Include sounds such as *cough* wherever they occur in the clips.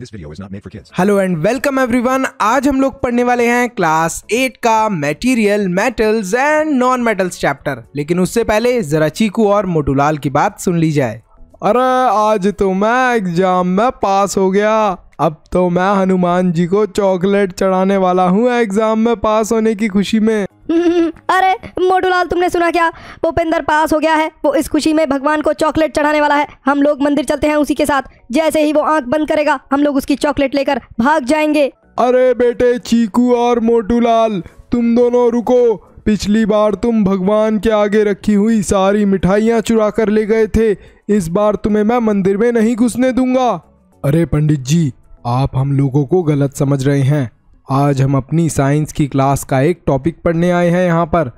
hello and welcome everyone आज हम लोग पढ़ने वाले हैं क्लास एट का material metals and non metals chapter लेकिन उससे पहले जरा चीकू और मोटूलाल की बात सुन ली जाए अरे आज तो मैं एग्जाम में पास हो गया अब तो मैं हनुमान जी को चॉकलेट चढ़ाने वाला हूँ एग्जाम में पास होने की खुशी में *laughs* अरे मोटूलाल तुमने सुना क्या भूपेंद्र पास हो गया है वो इस खुशी में भगवान को चॉकलेट चढ़ाने वाला है हम लोग मंदिर चलते हैं उसी के साथ जैसे ही वो आंख बंद करेगा हम लोग उसकी चॉकलेट लेकर भाग जाएंगे अरे बेटे चीकू और मोटूलाल तुम दोनों रुको पिछली बार तुम भगवान के आगे रखी हुई सारी मिठाइयाँ चुरा कर ले गए थे इस बार तुम्हें मैं मंदिर में नहीं घुसने दूंगा अरे पंडित जी आप हम लोगों को गलत समझ रहे हैं आज हम अपनी साइंस की क्लास का एक टॉपिक पढ़ने आए हैं यहाँ पर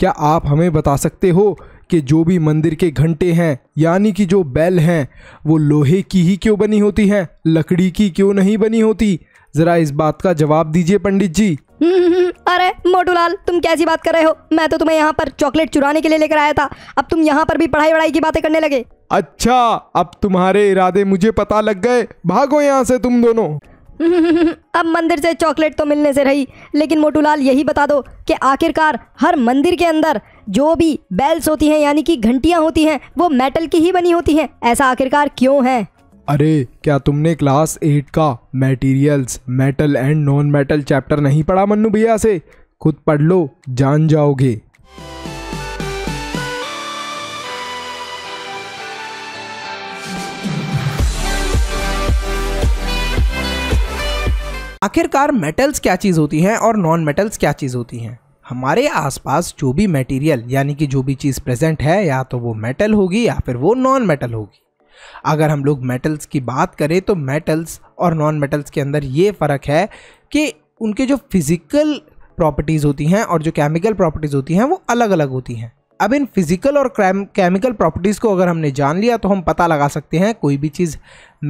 क्या आप हमें बता सकते हो कि जो भी मंदिर के घंटे हैं यानी कि जो बैल हैं वो लोहे की ही क्यों बनी होती हैं लकड़ी की क्यों नहीं बनी होती ज़रा इस बात का जवाब दीजिए पंडित जी *laughs* अरे मोटूलाल तुम कैसी बात कर रहे हो मैं तो तुम्हें यहाँ पर चॉकलेट चुराने के लिए लेकर आया था अब तुम यहाँ पर भी पढ़ाई वढ़ाई की बातें करने लगे अच्छा अब तुम्हारे इरादे मुझे पता लग गए भागो यहाँ से तुम दोनों अब मंदिर से चॉकलेट तो मिलने से रही लेकिन मोटूलाल यही बता दो कि आखिरकार हर मंदिर के अंदर जो भी बेल्स होती हैं यानी कि घंटियां होती हैं वो मेटल की ही बनी होती हैं ऐसा आखिरकार क्यों है अरे क्या तुमने क्लास एट का materials metal and non metal chapter नहीं पढ़ा मन्नू भैया से खुद पढ़ लो जान जाओगे आखिरकार मेटल्स क्या चीज़ होती हैं और नॉन मेटल्स क्या चीज़ होती हैं हमारे आसपास जो भी मटेरियल यानी कि जो भी चीज़ प्रेजेंट है या तो वो मेटल होगी या फिर वो नॉन मेटल होगी अगर हम लोग मेटल्स की बात करें तो मेटल्स और नॉन मेटल्स के अंदर ये फ़र्क है कि उनके जो फिज़िकल प्रॉपर्टीज़ होती हैं और जो केमिकल प्रॉपर्टीज़ होती हैं वो अलग अलग होती हैं अब इन फिज़िकल और केमिकल प्रॉपर्टीज़ को अगर हमने जान लिया तो हम पता लगा सकते हैं कोई भी चीज़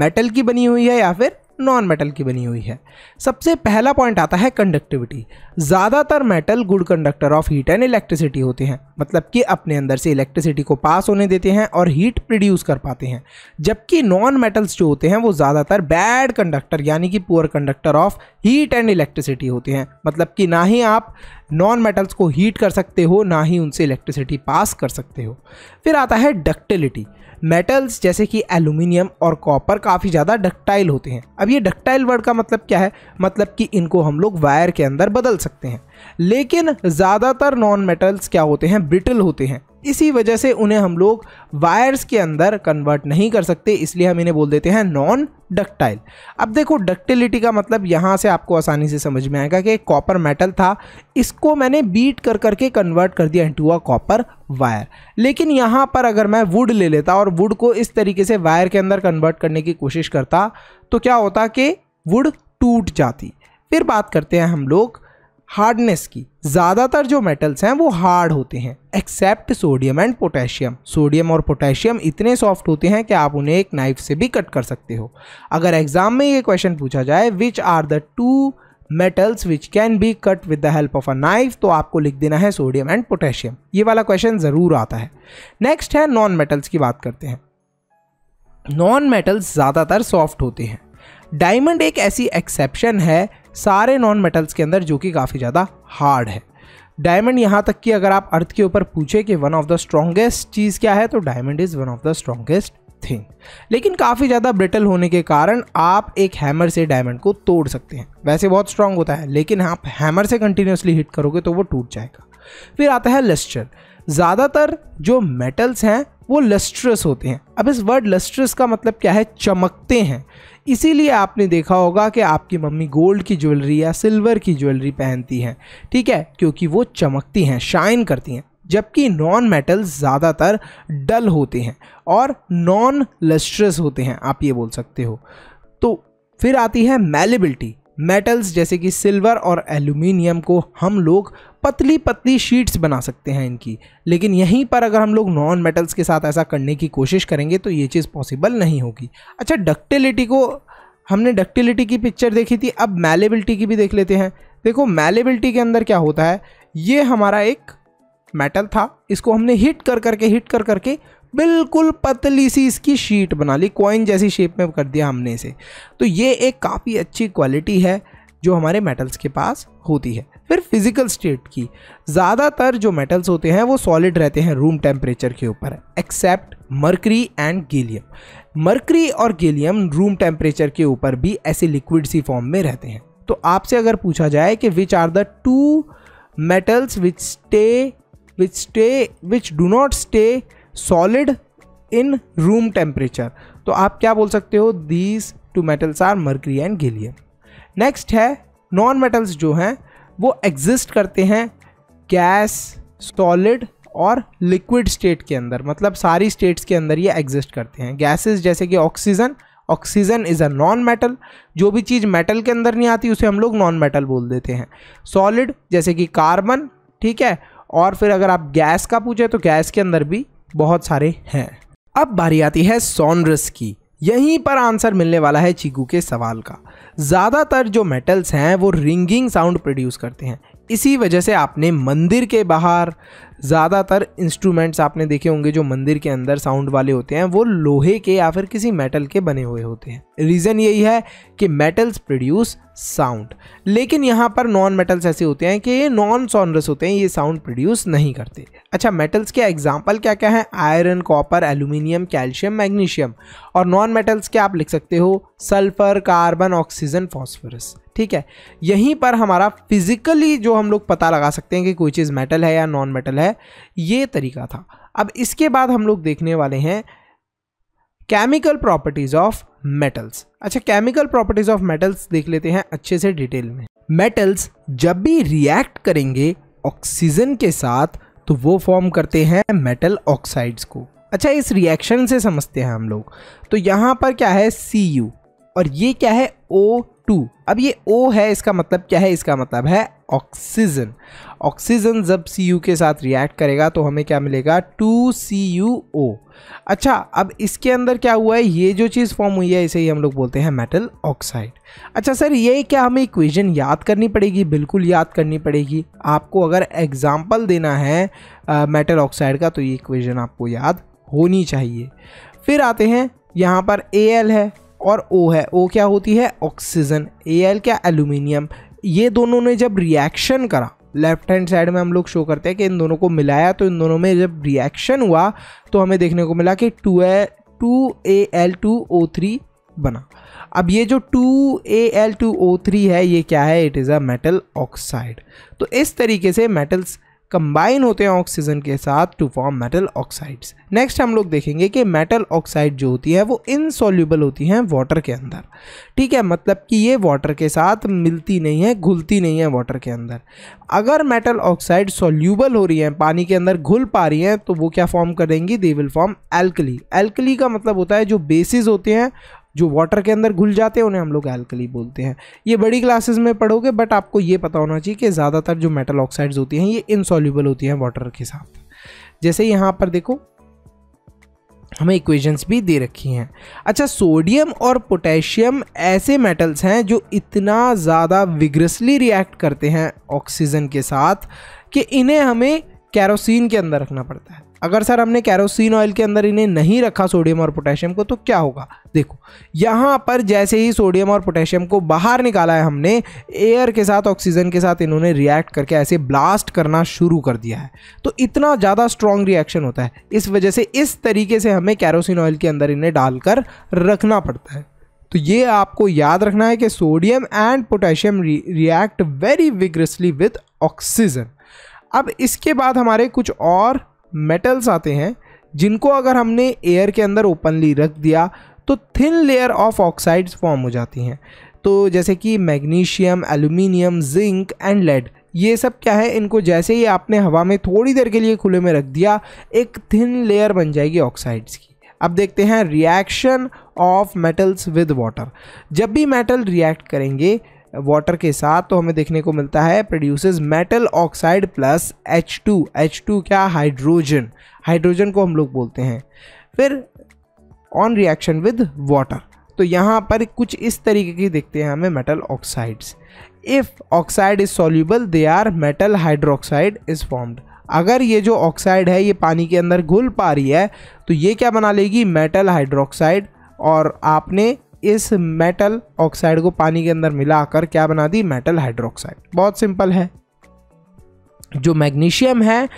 मेटल की बनी हुई है या फिर नॉन मेटल की बनी हुई है सबसे पहला पॉइंट आता है कंडक्टिविटी ज़्यादातर metal good conductor of heat and electricity होते हैं मतलब कि अपने अंदर से इलेक्ट्रिसिटी को पास होने देते हैं और हीट प्रोड्यूस कर पाते हैं जबकि नॉन मेटल्स जो होते हैं वो ज़्यादातर बैड कंडक्टर यानी कि poor conductor of heat and electricity होते हैं मतलब कि ना ही आप नॉन मेटल्स को हीट कर सकते हो ना ही उनसे इलेक्ट्रिसिटी पास कर सकते हो फिर आता है डक्टिलिटी मेटल्स जैसे कि एल्यूमिनियम और कॉपर काफ़ी ज़्यादा डक्टाइल होते हैं अब ये डक्टाइल वर्ड का मतलब क्या है मतलब कि इनको हम लोग वायर के अंदर बदल सकते हैं लेकिन ज़्यादातर नॉन मेटल्स क्या होते हैं ब्रिटल होते हैं इसी वजह से उन्हें हम लोग वायर्स के अंदर कन्वर्ट नहीं कर सकते इसलिए हम इन्हें बोल देते हैं नॉन डक्टाइल अब देखो डक्टिलिटी का मतलब यहाँ से आपको आसानी से समझ में आएगा कि कॉपर मेटल था इसको मैंने बीट कर करके कन्वर्ट कर दिया इंटू अ कॉपर वायर लेकिन यहाँ पर अगर मैं वुड ले लेता और वुड को इस तरीके से वायर के अंदर कन्वर्ट करने की कोशिश करता तो क्या होता कि वुड टूट जाती फिर बात करते हैं हम लोग हार्डनेस की ज़्यादातर जो मेटल्स हैं वो हार्ड होते हैं except sodium and potassium sodium और पोटेशियम इतने सॉफ्ट होते हैं कि आप उन्हें एक नाइफ से भी कट कर सकते हो अगर एग्जाम में ये क्वेश्चन पूछा जाए which are the two metals which can be cut with the help of a knife तो आपको लिख देना है सोडियम एंड पोटेशियम ये वाला क्वेश्चन ज़रूर आता है नेक्स्ट है नॉन मेटल्स की बात करते हैं नॉन मेटल्स ज़्यादातर सॉफ्ट होते हैं डायमंड एक ऐसी एक्सेप्शन है सारे नॉन मेटल्स के अंदर जो कि काफ़ी ज़्यादा हार्ड है डायमंड यहाँ तक कि अगर आप अर्थ के ऊपर पूछे कि वन ऑफ द स्ट्रॉन्गेस्ट चीज़ क्या है तो diamond is one of the strongest thing लेकिन काफ़ी ज़्यादा ब्रिटल होने के कारण आप एक हैमर से डायमंड को तोड़ सकते हैं वैसे बहुत स्ट्रांग होता है लेकिन आप हैमर से कंटिन्यूसली हिट करोगे तो वो टूट जाएगा फिर आता है लस्चर ज़्यादातर जो मेटल्स हैं वो लस्ट्रस होते हैं अब इस वर्ड लस्ट्रस का मतलब क्या है चमकते हैं इसीलिए आपने देखा होगा कि आपकी मम्मी गोल्ड की ज्वेलरी या सिल्वर की ज्वेलरी पहनती हैं ठीक है क्योंकि वो चमकती हैं शाइन करती हैं जबकि नॉन मेटल ज़्यादातर डल होते हैं और नॉन लस्ट्रस होते हैं आप ये बोल सकते हो तो फिर आती है मेलेबिलिटी मेटल्स जैसे कि सिल्वर और एल्यूमिनियम को हम लोग पतली पतली शीट्स बना सकते हैं इनकी लेकिन यहीं पर अगर हम लोग नॉन मेटल्स के साथ ऐसा करने की कोशिश करेंगे तो ये चीज़ पॉसिबल नहीं होगी अच्छा डक्टिलिटी को हमने डक्टिलिटी की पिक्चर देखी थी अब मैलेबिलिटी की भी देख लेते हैं देखो मैलेबिलिटी के अंदर क्या होता है ये हमारा एक मेटल था इसको हमने हिट कर करके हिट कर करके बिल्कुल पतली सी इसकी शीट बना ली कॉइन जैसी शेप में कर दिया हमने इसे तो ये एक काफ़ी अच्छी क्वालिटी है जो हमारे मेटल्स के पास होती है फिर फिजिकल स्टेट की ज़्यादातर जो मेटल्स होते हैं वो सॉलिड रहते हैं रूम टेम्परेचर के ऊपर except mercury and gallium mercury और गेलियम रूम टेम्परेचर के ऊपर भी ऐसे लिक्विड सी फॉर्म में रहते हैं तो आपसे अगर पूछा जाए कि which are the two metals which stay which stay which do not stay solid in room temperature तो आप क्या बोल सकते हो these two metals are mercury and gallium next है नॉन मेटल्स जो हैं वो एग्जिस्ट करते हैं गैस सॉलिड और लिक्विड स्टेट के अंदर मतलब सारी स्टेट्स के अंदर ये एग्जिस्ट करते हैं गैसेस जैसे कि oxygen oxygen is a non metal जो भी चीज़ मेटल के अंदर नहीं आती उसे हम लोग नॉन मेटल बोल देते हैं सॉलिड जैसे कि कार्बन ठीक है और फिर अगर आप गैस का पूछें तो गैस के अंदर भी बहुत सारे हैं अब बारी आती है सॉनरस की यहीं पर आंसर मिलने वाला है चीकू के सवाल का ज़्यादातर जो मेटल्स हैं वो रिंगिंग साउंड प्रोड्यूस करते हैं इसी वजह से आपने मंदिर के बाहर ज़्यादातर इंस्ट्रूमेंट्स आपने देखे होंगे जो मंदिर के अंदर साउंड वाले होते हैं वो लोहे के या फिर किसी मेटल के बने हुए होते हैं रीज़न यही है कि मेटल्स प्रोड्यूस साउंड लेकिन यहाँ पर नॉन मेटल्स ऐसे होते हैं कि ये नॉन सॉनरस होते हैं ये साउंड प्रोड्यूस नहीं करते अच्छा मेटल्स के एग्जाम्पल क्या क्या हैं iron copper aluminium calcium magnesium और नॉन मेटल्स के आप लिख सकते हो सल्फर कार्बन ऑक्सीजन फॉस्फोरस ठीक है यहीं पर हमारा फिजिकली जो हम लोग पता लगा सकते हैं कि कोई चीज़ मेटल है या नॉन मेटल है है ये तरीका था अब इसके बाद हम लोग देखने वाले हैं केमिकल प्रॉपर्टीज़ ऑफ मेटल्स अच्छा केमिकल प्रॉपर्टीज़ ऑफ मेटल्स देख लेते हैं अच्छे से डिटेल में मेटल्स जब भी रिएक्ट करेंगे ऑक्सीजन के साथ तो वो फॉर्म करते हैं मेटल ऑक्साइड्स को अच्छा इस रिएक्शन से समझते हैं हम लोग तो यहाँ पर क्या है सी यू और ये क्या है ओ टू अब ये ओ है इसका मतलब क्या है इसका मतलब है ऑक्सीजन ऑक्सीजन जब सी के साथ रिएक्ट करेगा तो हमें क्या मिलेगा टू सी अच्छा अब इसके अंदर क्या हुआ है ये जो चीज़ फॉर्म हुई है इसे ही हम लोग बोलते हैं मेटल ऑक्साइड अच्छा सर ये क्या हमें इक्वेशन याद करनी पड़ेगी बिल्कुल याद करनी पड़ेगी आपको अगर एग्जाम्पल देना है मेटल ऑक्साइड का तो ये इक्वेशन आपको याद होनी चाहिए फिर आते हैं यहाँ पर ए है और ओ है ओ क्या होती है ऑक्सीजन ए एल क्या एल्यूमिनियम ये दोनों ने जब रिएक्शन करा लेफ्ट हैंड साइड में हम लोग शो करते हैं कि इन दोनों को मिलाया तो इन दोनों में जब रिएक्शन हुआ तो हमें देखने को मिला कि two A two A L two O three बना अब ये जो two A L two O three है ये क्या है it is a metal oxide तो इस तरीके से मेटल्स कंबाइन होते हैं ऑक्सीजन के साथ to form metal oxides next हम लोग देखेंगे कि मेटल ऑक्साइड जो होती है वो इनसॉल्यूबल होती हैं वाटर के अंदर ठीक है मतलब कि ये वाटर के साथ मिलती नहीं है घुलती नहीं है वाटर के अंदर अगर मेटल ऑक्साइड सॉल्यूबल हो रही हैं पानी के अंदर घुल पा रही हैं तो वो क्या फॉर्म करेंगी they will form alkali alkali का मतलब होता है जो बेसिस होते हैं जो वाटर के अंदर घुल जाते हैं उन्हें हम लोग एल्कली बोलते हैं ये बड़ी क्लासेस में पढ़ोगे बट आपको ये पता होना चाहिए कि ज़्यादातर जो मेटल ऑक्साइड्स होती हैं ये इनसॉल्यूबल होती हैं वाटर के साथ जैसे यहाँ पर देखो हमें इक्वेशंस भी दे रखी हैं अच्छा सोडियम और पोटेशियम ऐसे मेटल्स हैं जो इतना ज़्यादा विग्रसली रिएक्ट करते हैं ऑक्सीजन के साथ कि इन्हें हमें कैरोसिन के अंदर रखना पड़ता है अगर सर हमने कैरोसिन ऑयल के अंदर इन्हें नहीं रखा सोडियम और पोटेशियम को तो क्या होगा देखो यहाँ पर जैसे ही सोडियम और पोटेशियम को बाहर निकाला है हमने एयर के साथ ऑक्सीजन के साथ इन्होंने रिएक्ट करके ऐसे ब्लास्ट करना शुरू कर दिया है तो इतना ज़्यादा स्ट्रॉन्ग रिएक्शन होता है इस वजह से इस तरीके से हमें कैरोसिन ऑयल के अंदर इन्हें डालकर रखना पड़ता है तो ये आपको याद रखना है कि sodium and potassium react very vigorously with oxygen अब इसके बाद हमारे कुछ और मेटल्स आते हैं जिनको अगर हमने एयर के अंदर ओपनली रख दिया तो thin layer of oxides form हो जाती हैं तो जैसे कि magnesium aluminium zinc and lead ये सब क्या है इनको जैसे ही आपने हवा में थोड़ी देर के लिए खुले में रख दिया एक थिन लेयर बन जाएगी ऑक्साइड्स की अब देखते हैं reaction of metals with water जब भी मेटल रिएक्ट करेंगे वाटर के साथ तो हमें देखने को मिलता है produces metal oxide plus H two H two क्या हाइड्रोजन हाइड्रोजन को हम लोग बोलते हैं फिर ऑन रिएक्शन विद वाटर तो यहाँ पर कुछ इस तरीके की देखते हैं हमें metal oxides if oxide is soluble they are metal hydroxide is formed अगर ये जो ऑक्साइड है ये पानी के अंदर घुल पा रही है तो ये क्या बना लेगी मेटल हाइड्रोक्साइड और आपने इस मेटल ऑक्साइड को पानी के अंदर मिलाकर क्या बना दी मेटल हाइड्रोक्साइड बहुत सिंपल है जो मैग्नीशियम है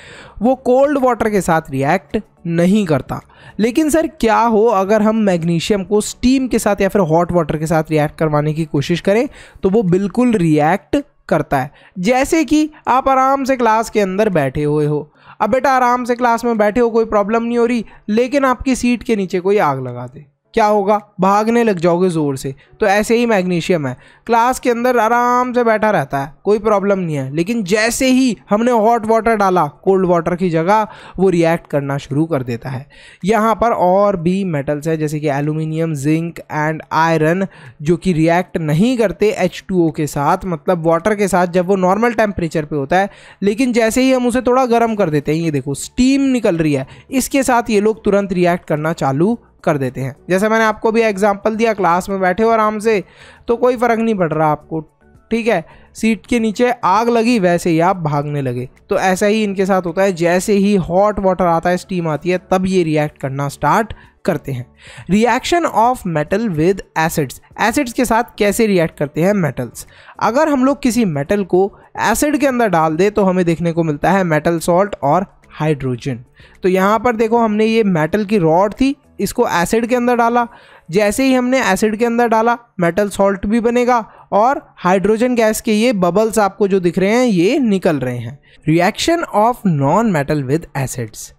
वो कोल्ड वाटर के साथ रिएक्ट नहीं करता लेकिन सर क्या हो अगर हम मैग्नीशियम को स्टीम के साथ या फिर हॉट वाटर के साथ रिएक्ट करवाने की कोशिश करें तो वो बिल्कुल रिएक्ट करता है जैसे कि आप आराम से क्लास के अंदर बैठे हुए हो अब बेटा आराम से क्लास में बैठे हो कोई प्रॉब्लम नहीं हो रही लेकिन आपकी सीट के नीचे कोई आग लगा दे क्या होगा भागने लग जाओगे ज़ोर से तो ऐसे ही मैग्नीशियम है क्लास के अंदर आराम से बैठा रहता है कोई प्रॉब्लम नहीं है लेकिन जैसे ही हमने हॉट वाटर डाला कोल्ड वाटर की जगह वो रिएक्ट करना शुरू कर देता है यहाँ पर और भी मेटल्स हैं जैसे कि एलुमिनियम जिंक एंड आयरन जो कि रिएक्ट नहीं करते एच के साथ मतलब वाटर के साथ जब वो नॉर्मल टेम्परेचर पर होता है लेकिन जैसे ही हम उसे थोड़ा गर्म कर देते हैं ये देखो स्टीम निकल रही है इसके साथ ये लोग तुरंत रिएक्ट करना चालू कर देते हैं जैसे मैंने आपको भी एग्जाम्पल दिया क्लास में बैठे हो आराम से तो कोई फ़र्क नहीं पड़ रहा आपको ठीक है सीट के नीचे आग लगी वैसे ही आप भागने लगे तो ऐसा ही इनके साथ होता है जैसे ही हॉट वाटर आता है स्टीम आती है तब ये रिएक्ट करना स्टार्ट करते हैं reaction of metal with acids acids के साथ कैसे रिएक्ट करते हैं मेटल्स अगर हम लोग किसी मेटल को एसिड के अंदर डाल दें तो हमें देखने को मिलता है मेटल सॉल्ट और हाइड्रोजन तो यहाँ पर देखो हमने ये मेटल की रॉड थी इसको एसिड के अंदर डाला जैसे ही हमने एसिड के अंदर डाला मेटल सॉल्ट भी बनेगा और हाइड्रोजन गैस के ये बबल्स आपको जो दिख रहे हैं ये निकल रहे हैं reaction of non metal with acids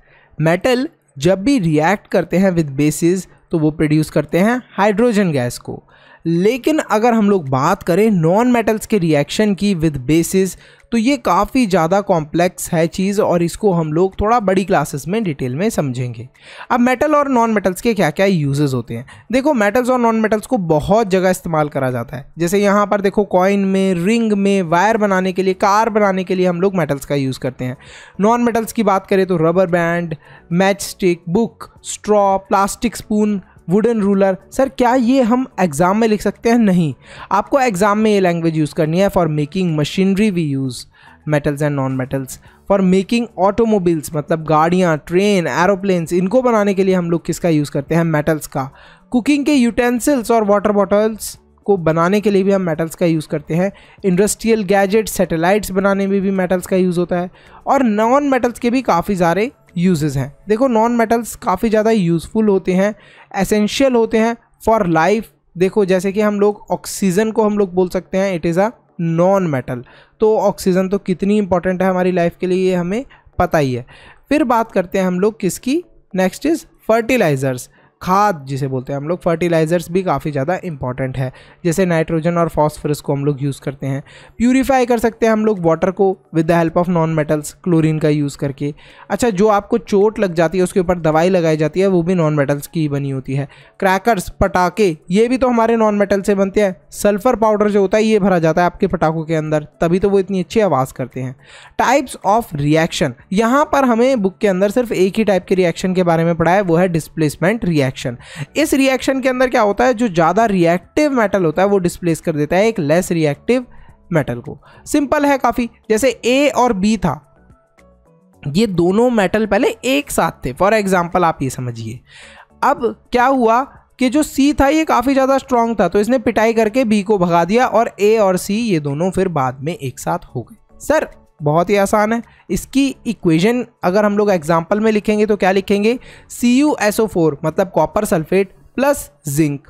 metal जब भी रिएक्ट करते हैं विद बेसिस तो वो प्रोड्यूस करते हैं हाइड्रोजन गैस को लेकिन अगर हम लोग बात करें नॉन मेटल्स के रिएक्शन की विद बेसिस तो ये काफ़ी ज़्यादा कॉम्प्लेक्स है चीज़ और इसको हम लोग थोड़ा बड़ी क्लासेस में डिटेल में समझेंगे अब मेटल और नॉन मेटल्स के क्या क्या यूजेस होते हैं देखो मेटल्स और नॉन मेटल्स को बहुत जगह इस्तेमाल करा जाता है जैसे यहाँ पर देखो कॉइन में रिंग में वायर बनाने के लिए कार बनाने के लिए हम लोग मेटल्स का यूज़ करते हैं नॉन मेटल्स की बात करें तो rubber band match stick book straw plastic spoon wooden ruler sir क्या ये हम एग्ज़ाम में लिख सकते हैं नहीं आपको एग्ज़ाम में ये लैंग्वेज यूज़ करनी है for making machinery we use metals and non metals for making automobiles मतलब गाड़ियाँ ट्रेन एरोप्लेन्स इनको बनाने के लिए हम लोग किसका यूज़ करते हैं मेटल्स का कुकिंग के यूटेंसिल्स और वाटर बॉटल्स को बनाने के लिए भी हम मेटल्स का यूज़ करते हैं इंडस्ट्रियल गैजेट सेटेलाइट्स बनाने में भी मेटल्स का यूज़ होता है और नॉन मेटल्स के भी काफ़ी सारे यूजेज़ हैं देखो नॉन मेटल्स काफ़ी ज़्यादा यूज़फुल होते हैं एसेंशियल होते हैं फॉर लाइफ देखो जैसे कि हम लोग ऑक्सीजन को हम लोग बोल सकते हैं it is a non metal तो ऑक्सीजन तो कितनी इंपॉर्टेंट है हमारी लाइफ के लिए ये हमें पता ही है फिर बात करते हैं हम लोग किसकी नेक्स्ट इज़ फर्टिलाइज़र्स खाद जिसे बोलते हैं हम लोग फर्टिलाइज़र्स भी काफ़ी ज़्यादा इंपॉर्टेंट है जैसे नाइट्रोजन और फॉस्फोरस को हम लोग यूज़ करते हैं प्यूरीफाई कर सकते हैं हम लोग वाटर को with the help of non metals chlorine का यूज़ करके अच्छा जो आपको चोट लग जाती है उसके ऊपर दवाई लगाई जाती है वो भी नॉन मेटल्स की बनी होती है क्रैकर्स पटाखे ये भी तो हमारे नॉन मेटल से बनते हैं सल्फ़र पाउडर जो होता है ये भरा जाता है आपके पटाखों के अंदर तभी तो वो इतनी अच्छी आवाज़ करते हैं टाइप्स ऑफ रिएक्शन यहाँ पर हमें बुक के अंदर सिर्फ एक ही टाइप के रिएक्शन के बारे में पढ़ा है वो है डिस्प्लेसमेंट रिएक्शन रिएक्शन इस रिएक्शन के अंदर क्या होता है जो ज़्यादा रिएक्टिव मेटल होता है वो डिस्प्लेस कर देता है एक लेस रिएक्टिव मेटल को सिंपल है काफ़ी जैसे ए और बी था ये दोनों मेटल पहले एक साथ थे फॉर एग्जाम्पल आप ये समझिए अब क्या हुआ कि जो सी था ये काफ़ी ज़्यादा स्ट्रांग था तो इसने पिटाई करके बी को भगा दिया और ए और सी ये दोनों फिर बाद में एक साथ हो गए सर बहुत ही आसान है इसकी इक्वेशन अगर हम लोग एग्जाम्पल में लिखेंगे तो क्या लिखेंगे C U S O four मतलब कॉपर सल्फेट प्लस जिंक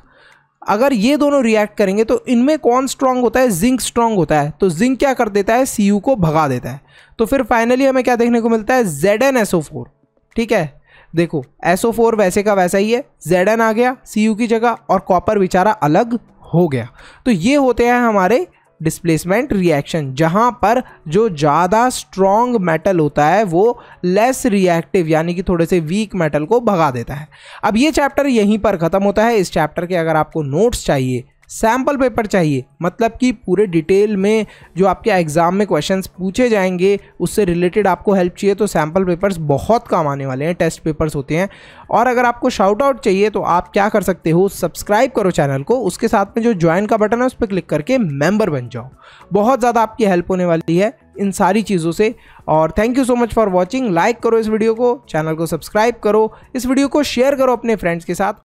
अगर ये दोनों रिएक्ट करेंगे तो इनमें कौन स्ट्रांग होता है जिंक स्ट्रांग होता है तो जिंक क्या कर देता है सी को भगा देता है तो फिर फाइनली हमें क्या देखने को मिलता है Z N S O four ठीक है देखो एस ओ फोर वैसे का वैसा ही है जेड एन आ गया सी की जगह और कॉपर बेचारा अलग हो गया तो ये होते हैं हमारे डिस्प्लेसमेंट रिएक्शन जहाँ पर जो ज़्यादा स्ट्रॉन्ग मेटल होता है वो लेस रिएक्टिव यानी कि थोड़े से वीक मेटल को भगा देता है अब ये चैप्टर यहीं पर ख़त्म होता है इस चैप्टर के अगर आपको नोट्स चाहिए सैम्पल पेपर चाहिए मतलब कि पूरे डिटेल में जो आपके एग्ज़ाम में क्वेश्चंस पूछे जाएंगे उससे रिलेटेड आपको हेल्प चाहिए तो सैम्पल पेपर्स बहुत काम आने वाले हैं टेस्ट पेपर्स होते हैं और अगर आपको शाउट आउट चाहिए तो आप क्या कर सकते हो सब्सक्राइब करो चैनल को उसके साथ में जो ज्वाइन का बटन है उस पर क्लिक करके मेम्बर बन जाओ बहुत ज़्यादा आपकी हेल्प होने वाली है इन सारी चीज़ों से और thank you so much for watching like करो इस वीडियो को चैनल को सब्सक्राइब करो इस वीडियो को शेयर करो अपने फ्रेंड्स के साथ